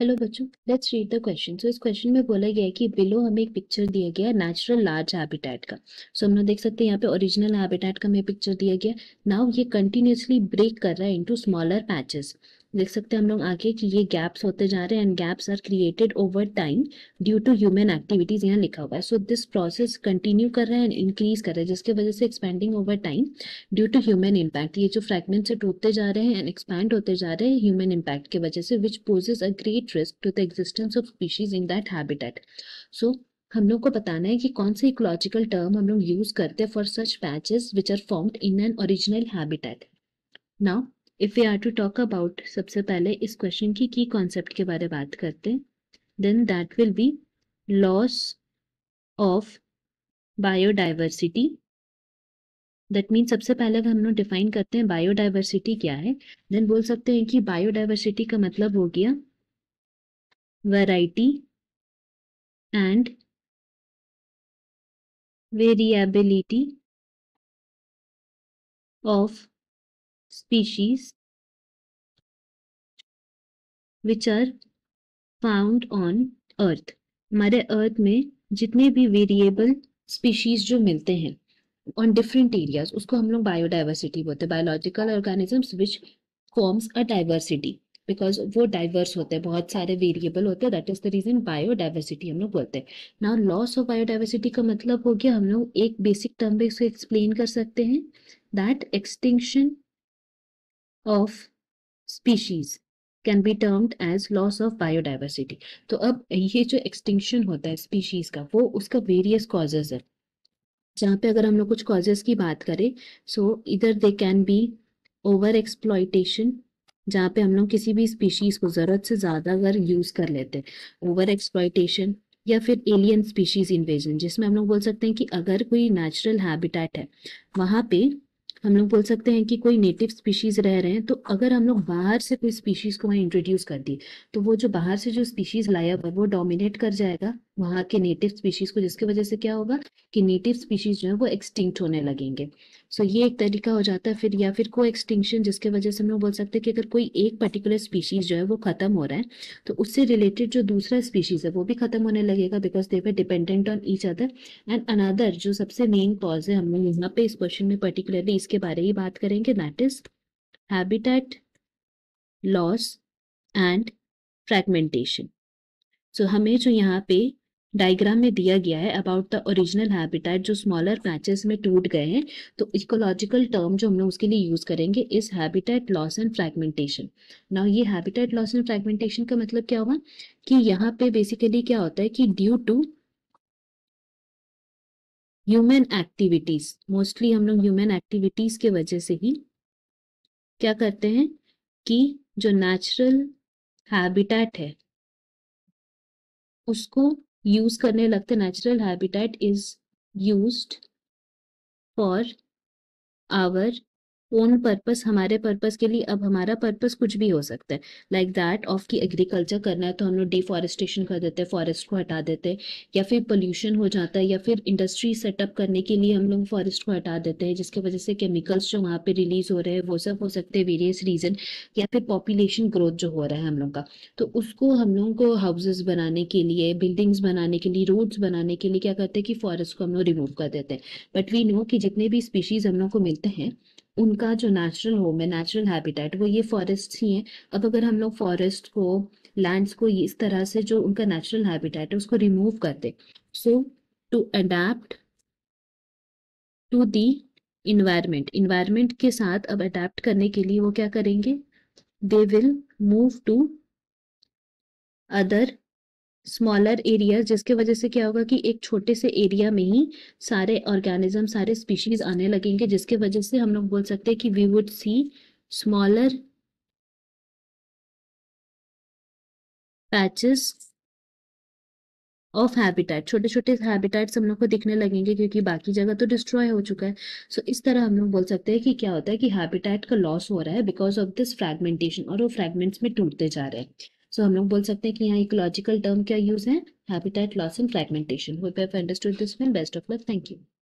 Hello बच्चों let's read the question so इस question में बोला गया है कि बिलो हमें एक पिक्चर दिया गया है नेचुरल लार्ज हैबिटेट का सो so, हम लोग देख सकते हैं यहाँ पे ओरिजिनल हैबिटेट का हमें पिक्चर दिया गया नाउ ये कंटिन्यूसली ब्रेक कर रहा है इनटू स्मॉलर पैचेस देख सकते हैं हम लोग आगे कि ये गैप्स होते जा रहे हैं and gaps are created over time due to human activities यहाँ लिखा हुआ है सो दिस प्रोसेस कंटिन्यू कर रहा है एंड इंक्रीज कर रहा है जिसके वजह से expanding over time due to human impact ये जो फ्रेगमेंट से टूटते जा रहे हैं एंड एक्सपैंड होते जा रहे हैं ह्यूमन इम्पैक्ट की वजह से which poses a great risk to the existence of species in that habitat so हम लोग को बताना है कि कौन सा इकोलॉजिकल टर्म हम लोग यूज करते हैं for such patches which are formed in an original habitat now if we are to talk about सबसे पहले इस क्वेश्चन की की कॉन्सेप्ट के बारे में बात करते हैं then that will be loss of biodiversity that mean सबसे पहले अगर हम लोग डिफाइन करते हैं बायोडाइवर्सिटी क्या है देन बोल सकते हैं कि बायोडाइवर्सिटी का मतलब हो गया variety and variability of species which are found on earth. हमारे अर्थ में जितने भी वेरिएबल स्पीशीज जो मिलते हैं ऑन डिफरेंट एरियाज उसको हम लोग बायोडाइवर्सिटी बोलते हैं biological organisms which forms a diversity because वो डाइवर्स होते हैं बहुत सारे वेरिएबल होते हैं that is the reason biodiversity हम लोग बोलते हैं नाउ लॉस ऑफ बायोडाइवर्सिटी का मतलब हो गया हम लोग एक बेसिक टर्म पे इसको एक्सप्लेन कर सकते हैं that extinction of species can be termed as loss of biodiversity तो अब ये जो एक्सटिंक्शन होता है स्पीशीज का वो उसका वेरियस कॉजेज है जहाँ पे अगर हम लोग कुछ कॉजेज की बात करें सो इधर they can be over exploitation जहाँ पे हम लोग किसी भी स्पीशीज को ज़रूरत से ज़्यादा अगर यूज़ कर लेते हैं ओवर एक्सप्लॉयटेशन या फिर एलियन स्पीशीज इन्वेजन जिसमें हम लोग बोल सकते हैं कि अगर कोई नेचुरल हैबिटेट है वहाँ पे हम लोग बोल सकते हैं कि कोई नेटिव स्पीशीज रह रहे हैं तो अगर हम लोग बाहर से कोई स्पीशीज को वहाँ इंट्रोड्यूस कर दी तो वो जो बाहर से जो स्पीशीज लाया हुआ है वो डोमिनेट कर जाएगा वहाँ के नेटिव स्पीशीज को जिसकी वजह से क्या होगा कि नेटिव स्पीशीज जो है वो एक्सटिंक्ट होने लगेंगे सो so, ये एक तरीका हो जाता है फिर या फिर को एक्सटिंक्शन जिसके वजह से हम लोग बोल सकते हैं कि अगर कोई एक पर्टिकुलर स्पीशीज जो है वो खत्म हो रहा है तो उससे रिलेटेड जो दूसरा स्पीशीज है वो भी खत्म होने लगेगा because they were dependent on each other and another जो सबसे मेन कॉज है हम लोग यहाँ पे इस क्वेश्चन में पर्टिकुलरली इसके बारे ही बात करेंगे that is habitat loss and fragmentation so हमें जो यहाँ पे डायग्राम में दिया गया है अबाउट द ओरिजिनल हैबिटेट जो स्मॉलर पैचेस में टूट गए हैं तो इकोलॉजिकल टर्म जो हम लोग उसके लिए यूज़ करेंगे इस habitat loss and fragmentation now ये हैबिटेट लॉस एंड फ्रैगमेंटेशन का मतलब क्या होगा कि यहाँ पे बेसिकली क्या होता है कि due to human activities mostly हम लोग ह्यूमन एक्टिविटीज के वजह से ही क्या करते हैं कि जो नेचुरल हैबिटेट है उसको यूज करने लगते natural habitat is used for our own purpose हमारे पर्पस के लिए अब हमारा पर्पस कुछ भी हो सकता है लाइक दैट ऑफ की एग्रीकल्चर करना है तो हम लोग डिफॉरेस्टेशन कर देते हैं फॉरेस्ट को हटा देते हैं या फिर पोल्यूशन हो जाता है या फिर इंडस्ट्री सेटअप करने के लिए हम लोग फॉरेस्ट को हटा देते हैं जिसकी वजह से केमिकल्स जो वहाँ पे रिलीज हो रहे हैं वो सब हो सकते हैं वेरियस रीजन या फिर पॉपुलेशन ग्रोथ जो हो रहा है हम लोग का तो उसको हम लोगों को हाउसेस बनाने के लिए बिल्डिंग्स बनाने के लिए रोड्स बनाने के लिए क्या करते हैं कि फॉरेस्ट को हम लोग रिमूव कर देते हैं बट वी नो कि जितने भी स्पीशीज हम लोग को मिलते हैं उनका जो नेचुरल होम है नेचुरल हैबिटेट वो ये फॉरेस्ट ही हैं अब अगर हम लोग फॉरेस्ट को लैंड्स को इस तरह से जो उनका नेचुरल हैबिटेट है उसको रिमूव कर दे so to adept to the environment environment के साथ अब अडेप्ट करने के लिए वो क्या करेंगे they will move to other smaller areas जिसके वजह से क्या होगा कि एक छोटे से एरिया में ही सारे ऑर्गेनिज्म सारे स्पीशीज आने लगेंगे जिसके वजह से हम लोग बोल सकते हैं कि we would see smaller patches of habitat छोटे छोटे हैबिटेट्स हम लोग को दिखने लगेंगे क्योंकि बाकी जगह तो डिस्ट्रॉय हो चुका है सो so, इस तरह हम लोग बोल सकते हैं कि क्या होता है कि हैबिटेट का लॉस हो रहा है बिकॉज ऑफ दिस फ्रेगमेंटेशन और वो फ्रेगमेंट्स में टूटते जा रहे हैं सो so, हम लोग बोल सकते हैं कि यहाँ इकोलॉजिकल टर्म क्या यूज है हैबिटेट लॉस एंड फ्रेगमेंटेशन वो पे understood this well best of luck thank you